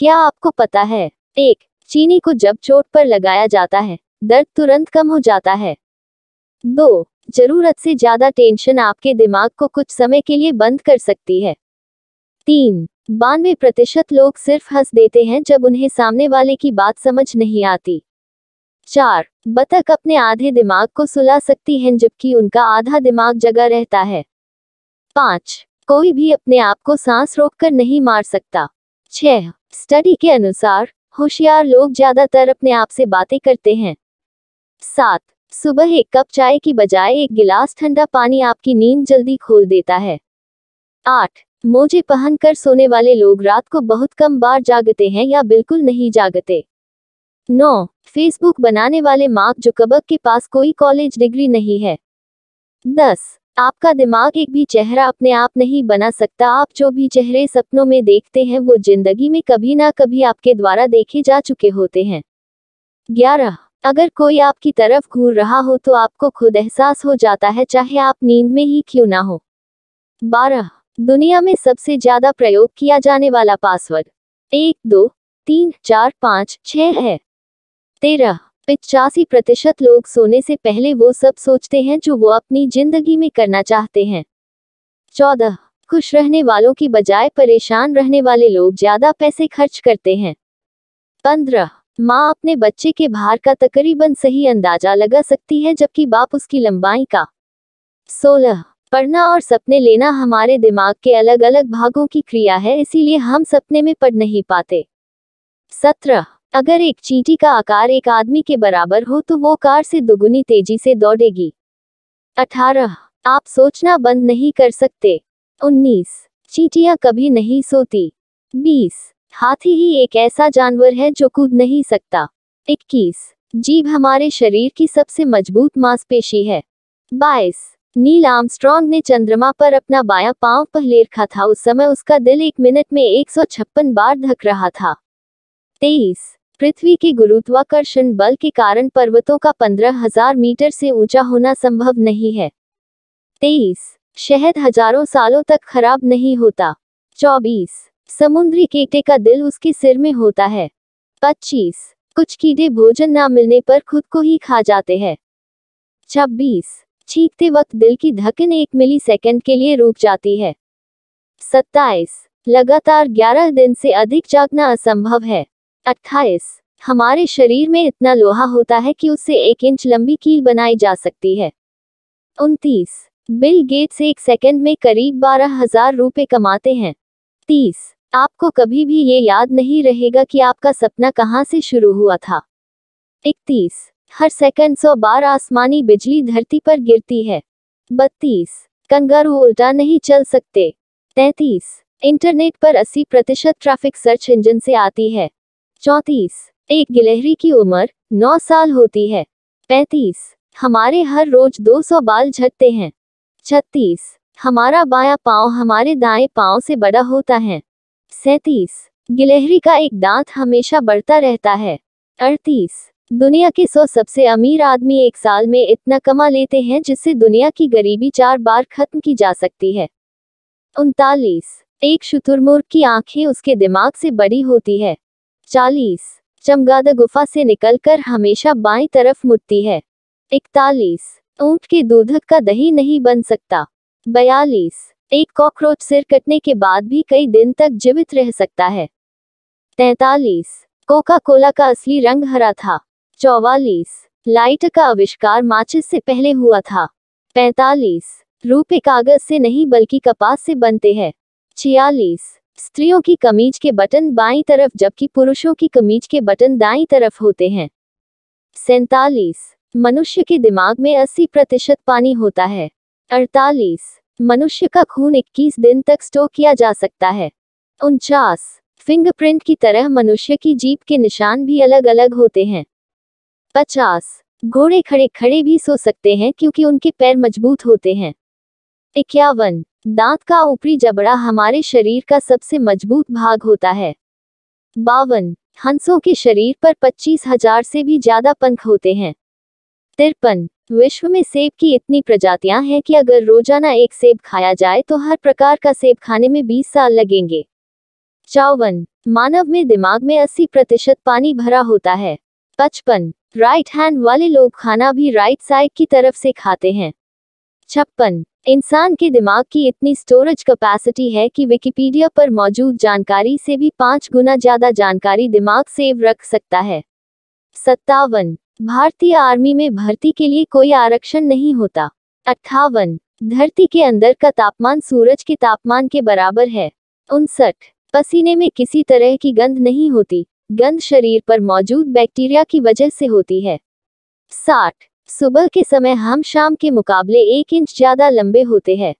क्या आपको पता है एक चीनी को जब चोट पर लगाया जाता है दर्द तुरंत कम हो जाता है दो जरूरत से ज्यादा टेंशन आपके दिमाग को कुछ समय के लिए बंद कर सकती है तीन बानवे प्रतिशत लोग सिर्फ हंस देते हैं जब उन्हें सामने वाले की बात समझ नहीं आती चार बतख अपने आधे दिमाग को सुला सकती हैं जबकि उनका आधा दिमाग जगा रहता है पांच कोई भी अपने आप को सांस रोककर नहीं मार सकता छह स्टडी के अनुसार होशियार लोग ज्यादातर अपने आप से बातें करते हैं सात सुबह एक कप चाय की बजाय एक गिलास ठंडा पानी आपकी नींद जल्दी खोल देता है आठ मोजे पहनकर सोने वाले लोग रात को बहुत कम बार जागते हैं या बिल्कुल नहीं जागते नौ फेसबुक बनाने वाले मार्क जुकबक के पास कोई कॉलेज डिग्री नहीं है दस आपका दिमाग एक भी चेहरा अपने आप नहीं बना सकता आप जो भी चेहरे सपनों में देखते हैं वो जिंदगी में कभी ना कभी आपके द्वारा देखे जा चुके होते हैं ग्यारह अगर कोई आपकी तरफ घूर रहा हो तो आपको खुद एहसास हो जाता है चाहे आप नींद में ही क्यों ना हो बारह दुनिया में सबसे ज्यादा प्रयोग किया जाने वाला पासवर्ड एक दो तीन चार पाँच छ है तेरह पिचासी प्रतिशत लोग सोने से पहले वो सब सोचते हैं जो वो अपनी जिंदगी में करना चाहते हैं चौदह खुश रहने वालों की बजाय परेशान रहने वाले लोग ज्यादा पैसे खर्च करते हैं पंद्रह माँ अपने बच्चे के भार का तकरीबन सही अंदाजा लगा सकती है जबकि बाप उसकी लंबाई का सोलह पढ़ना और सपने लेना हमारे दिमाग के अलग अलग भागों की क्रिया है इसीलिए हम सपने में पढ़ नहीं पाते सत्रह अगर एक चींटी का आकार एक आदमी के बराबर हो तो वो कार से दुगुनी तेजी से दौड़ेगी अठारह आप सोचना बंद नहीं कर सकते उन्नीस चींटियां कभी नहीं सोती बीस हाथी ही एक ऐसा जानवर है जो कूद नहीं सकता इक्कीस जीभ हमारे शरीर की सबसे मजबूत मांसपेशी है बाईस नील आर्मस्ट्रॉन्ग ने चंद्रमा पर अपना बायां पांव पहले रखा था उस समय उसका दिल एक मिनट में एक बार धक रहा था तेईस पृथ्वी के गुरुत्वाकर्षण बल के कारण पर्वतों का पंद्रह हजार मीटर से ऊंचा होना संभव नहीं है तेईस शहद हजारों सालों तक खराब नहीं होता चौबीस समुद्री केटे का दिल उसके सिर में होता है पच्चीस कुछ कीड़े भोजन ना मिलने पर खुद को ही खा जाते हैं छब्बीस छींकते वक्त दिल की धकन एक मिली सेकेंड के लिए रुक जाती है सत्ताईस लगातार ग्यारह दिन से अधिक जागना असंभव है अट्ठाईस हमारे शरीर में इतना लोहा होता है कि उससे एक इंच लंबी कील बनाई जा सकती है उनतीस बिल गेट्स एक सेकंड में करीब बारह हजार रुपए कमाते हैं तीस आपको कभी भी ये याद नहीं रहेगा कि आपका सपना कहाँ से शुरू हुआ था इकतीस हर सेकंड सौ बार आसमानी बिजली धरती पर गिरती है बत्तीस कंगारू उल्टा नहीं चल सकते तैतीस इंटरनेट पर 80 प्रतिशत ट्रैफिक सर्च इंजन से आती है चौतीस एक गिलहरी की उम्र नौ साल होती है पैतीस हमारे हर रोज दो सौ बाल झटते हैं छत्तीस हमारा बाया पाँव हमारे दाएं पाँव से बड़ा होता है सैतीस गिलहरी का एक दांत हमेशा बढ़ता रहता है अड़तीस दुनिया के सौ सबसे अमीर आदमी एक साल में इतना कमा लेते हैं जिससे दुनिया की गरीबी चार बार खत्म की जा सकती है उनतालीस एक शुतुरमुर्ग की आंखें उसके दिमाग से बड़ी होती है चालीस चमगादड़ गुफा से निकलकर हमेशा बाई तरफ मुड़ती है इकतालीस ऊंट के दूधक का दही नहीं बन सकता बयालीस एक कॉकरोच सिर कटने के बाद भी कई दिन तक जीवित रह सकता है तैतालीस कोका कोला का असली रंग हरा था चौवालीस लाइट का आविष्कार माचिस से पहले हुआ था पैतालीस रूपे कागज से नहीं बल्कि कपास से बनते हैं छियालीस स्त्रियों की कमीज के बटन बाईं तरफ जबकि पुरुषों की कमीज के बटन दाईं तरफ होते हैं सैतालीस मनुष्य के दिमाग में 80 प्रतिशत पानी होता है 48 मनुष्य का खून 21 दिन तक स्टोर किया जा सकता है उनचास फिंगरप्रिंट की तरह मनुष्य की जीप के निशान भी अलग अलग होते हैं पचास घोड़े खड़े खड़े भी सो सकते हैं क्योंकि उनके पैर मजबूत होते हैं इक्यावन दांत का ऊपरी जबड़ा हमारे शरीर का सबसे मजबूत भाग होता है बावन हंसों के शरीर पर पच्चीस हजार से भी ज्यादा पंख होते हैं तिरपन विश्व में सेब की इतनी प्रजातियां हैं कि अगर रोजाना एक सेब खाया जाए तो हर प्रकार का सेब खाने में 20 साल लगेंगे चौवन मानव में दिमाग में 80 प्रतिशत पानी भरा होता है पचपन राइट हैंड वाले लोग खाना भी राइट साइड की तरफ से खाते हैं छप्पन इंसान के दिमाग की इतनी स्टोरेज कैपेसिटी है कि विकिपीडिया पर मौजूद जानकारी से भी पांच गुना ज्यादा जानकारी दिमाग सेव रख सकता है सत्तावन भारतीय आर्मी में भर्ती के लिए कोई आरक्षण नहीं होता अट्ठावन धरती के अंदर का तापमान सूरज के तापमान के बराबर है उनसठ पसीने में किसी तरह की गंध नहीं होती गंध शरीर पर मौजूद बैक्टीरिया की वजह से होती है साठ सुबह के समय हम शाम के मुकाबले एक इंच ज्यादा लंबे होते हैं